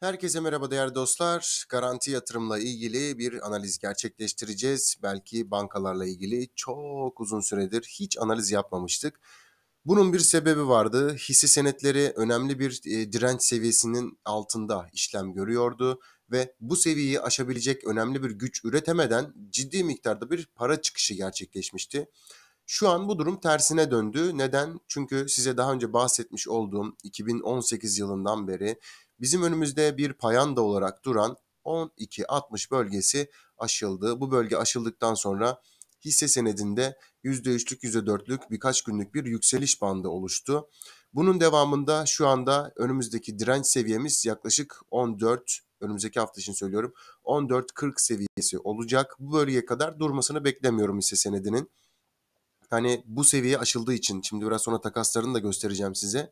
Herkese merhaba değerli dostlar. Garanti yatırımla ilgili bir analiz gerçekleştireceğiz. Belki bankalarla ilgili çok uzun süredir hiç analiz yapmamıştık. Bunun bir sebebi vardı. Hisse senetleri önemli bir e, direnç seviyesinin altında işlem görüyordu ve bu seviyeyi aşabilecek önemli bir güç üretemeden ciddi miktarda bir para çıkışı gerçekleşmişti. Şu an bu durum tersine döndü. Neden? Çünkü size daha önce bahsetmiş olduğum 2018 yılından beri Bizim önümüzde bir payanda olarak duran 12.60 bölgesi aşıldı. Bu bölge aşıldıktan sonra hisse senedinde %3'lük %4'lük birkaç günlük bir yükseliş bandı oluştu. Bunun devamında şu anda önümüzdeki direnç seviyemiz yaklaşık 14 önümüzdeki hafta için söylüyorum 14.40 seviyesi olacak. Bu bölgeye kadar durmasını beklemiyorum hisse senedinin. Hani bu seviye aşıldığı için şimdi biraz sonra takaslarını da göstereceğim size.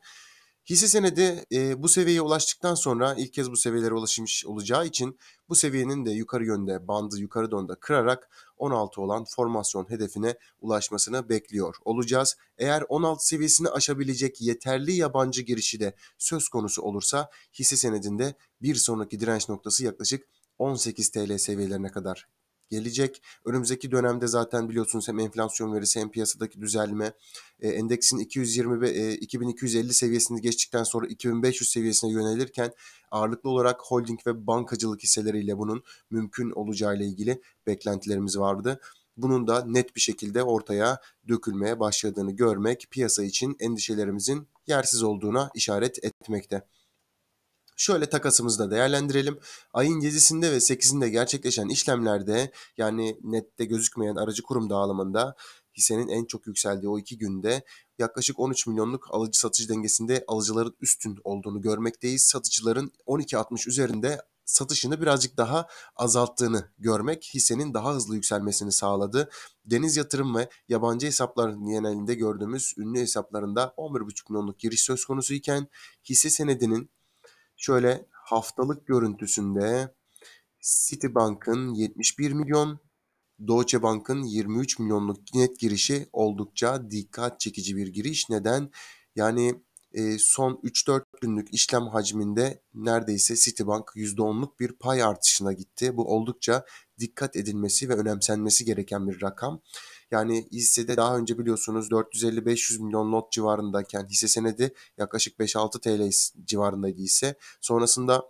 Hisse senedi e, bu seviyeye ulaştıktan sonra ilk kez bu seviyelere ulaşmış olacağı için bu seviyenin de yukarı yönde bandı yukarı donda kırarak 16 olan formasyon hedefine ulaşmasını bekliyor olacağız. Eğer 16 seviyesini aşabilecek yeterli yabancı girişi de söz konusu olursa hisse senedinde bir sonraki direnç noktası yaklaşık 18 TL seviyelerine kadar gelecek. Önümüzdeki dönemde zaten biliyorsunuz hem enflasyon verisi hem piyasadaki düzelme e, endeksin 220 ve 2250 e, seviyesini geçtikten sonra 2500 seviyesine yönelirken ağırlıklı olarak holding ve bankacılık hisseleriyle bunun mümkün olacağı ile ilgili beklentilerimiz vardı bunun da net bir şekilde ortaya dökülmeye başladığını görmek piyasa için endişelerimizin yersiz olduğuna işaret etmekte. Şöyle takasımızda değerlendirelim. Ayın 7'sinde ve 8'inde gerçekleşen işlemlerde yani nette gözükmeyen aracı kurum dağılımında hissenin en çok yükseldiği o iki günde yaklaşık 13 milyonluk alıcı satıcı dengesinde alıcıların üstün olduğunu görmekteyiz. Satıcıların 12.60 üzerinde satışını birazcık daha azalttığını görmek hissenin daha hızlı yükselmesini sağladı. Deniz yatırım ve yabancı hesapların genelinde gördüğümüz ünlü hesaplarında 11,5 milyonluk giriş söz konusu iken hisse senedinin Şöyle haftalık görüntüsünde Citibank'ın 71 milyon, Deutsche Bank'ın 23 milyonluk net girişi oldukça dikkat çekici bir giriş. Neden? Yani e, son 3-4 günlük işlem hacminde neredeyse Citibank %10'luk bir pay artışına gitti. Bu oldukça dikkat edilmesi ve önemsenmesi gereken bir rakam. Yani hissede daha önce biliyorsunuz 450-500 milyon not civarındayken hisse senedi yaklaşık 5-6 TL civarındaydı ise Sonrasında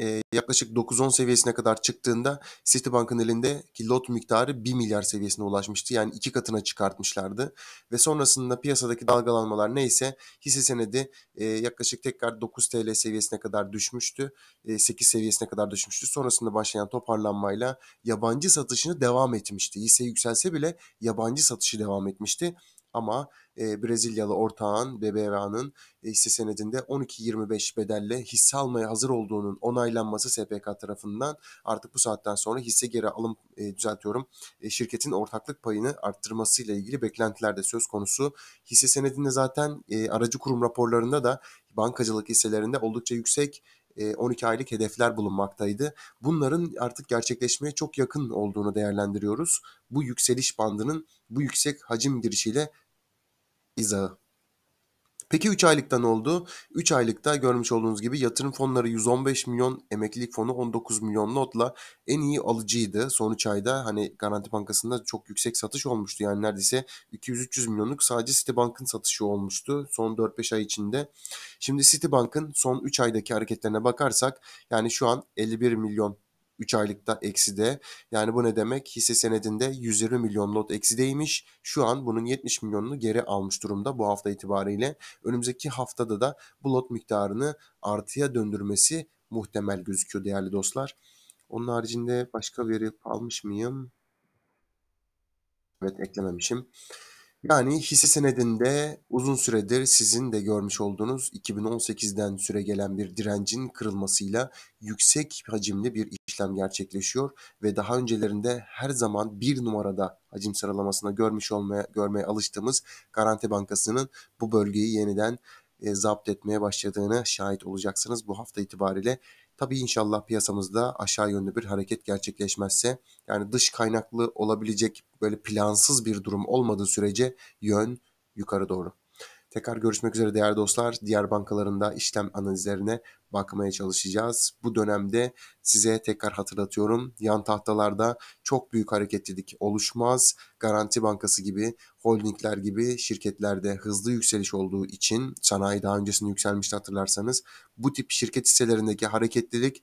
e, yaklaşık 9-10 seviyesine kadar çıktığında Citibank'ın elindeki lot miktarı 1 milyar seviyesine ulaşmıştı. Yani iki katına çıkartmışlardı. Ve sonrasında piyasadaki dalgalanmalar neyse hisse senedi e, yaklaşık tekrar 9 TL seviyesine kadar düşmüştü. E, 8 seviyesine kadar düşmüştü. Sonrasında başlayan toparlanmayla yabancı satışını devam etmişti. Hisse yükselse bile yabancı satışı devam etmişti ama e, Brezilyalı ortağın BBVA'nın e, hisse senedinde 12.25 bedelle hisse almaya hazır olduğunun onaylanması SPK tarafından artık bu saatten sonra hisse geri alım e, düzeltiyorum e, şirketin ortaklık payını arttırmasıyla ilgili beklentiler de söz konusu. Hisse senedinde zaten e, aracı kurum raporlarında da bankacılık hisselerinde oldukça yüksek 12 e, aylık hedefler bulunmaktaydı. Bunların artık gerçekleşmeye çok yakın olduğunu değerlendiriyoruz. Bu yükseliş bandının bu yüksek hacim girişiyle izahı. Peki 3 aylıkta ne oldu? 3 aylıkta görmüş olduğunuz gibi yatırım fonları 115 milyon, emeklilik fonu 19 milyon notla en iyi alıcıydı. Sonuç ayda hani Garanti Bankası'nda çok yüksek satış olmuştu. Yani neredeyse 200-300 milyonluk sadece Citibank'ın satışı olmuştu son 4-5 ay içinde. Şimdi Citibank'ın son 3 aydaki hareketlerine bakarsak yani şu an 51 milyon 3 aylıkta ekside. Yani bu ne demek? Hisse senedinde 120 milyon lot eksideymiş. Şu an bunun 70 milyonunu geri almış durumda bu hafta itibariyle. Önümüzdeki haftada da bu lot miktarını artıya döndürmesi muhtemel gözüküyor değerli dostlar. Onun haricinde başka veri almış mıyım? Evet eklememişim. Yani hisse senedinde uzun süredir sizin de görmüş olduğunuz 2018'den süre gelen bir direncin kırılmasıyla yüksek hacimli bir işlem gerçekleşiyor ve daha öncelerinde her zaman bir numarada hacim sıralamasına görmüş olmaya görmeye alıştığımız Garanti Bankası'nın bu bölgeyi yeniden e, zapt etmeye başladığını şahit olacaksınız. Bu hafta itibariyle Tabii inşallah piyasamızda aşağı yönlü bir hareket gerçekleşmezse yani dış kaynaklı olabilecek böyle plansız bir durum olmadığı sürece yön yukarı doğru. Tekrar görüşmek üzere değerli dostlar. Diğer bankalarında işlem analizlerine bakmaya çalışacağız. Bu dönemde size tekrar hatırlatıyorum. Yan tahtalarda çok büyük hareketlilik oluşmaz. Garanti Bankası gibi, holdingler gibi şirketlerde hızlı yükseliş olduğu için sanayi daha öncesinde yükselmişti hatırlarsanız. Bu tip şirket hisselerindeki hareketlilik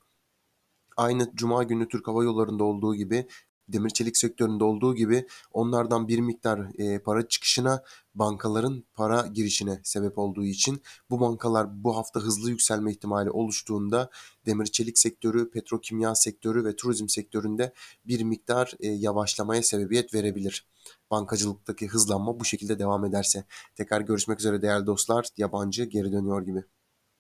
aynı cuma günü Türk Hava Yolları'nda olduğu gibi demir çelik sektöründe olduğu gibi onlardan bir miktar e, para çıkışına bankaların para girişine sebep olduğu için bu bankalar bu hafta hızlı yükselme ihtimali oluştuğunda demir çelik sektörü, petrokimya sektörü ve turizm sektöründe bir miktar e, yavaşlamaya sebebiyet verebilir. Bankacılıktaki hızlanma bu şekilde devam ederse. Tekrar görüşmek üzere değerli dostlar. Yabancı geri dönüyor gibi.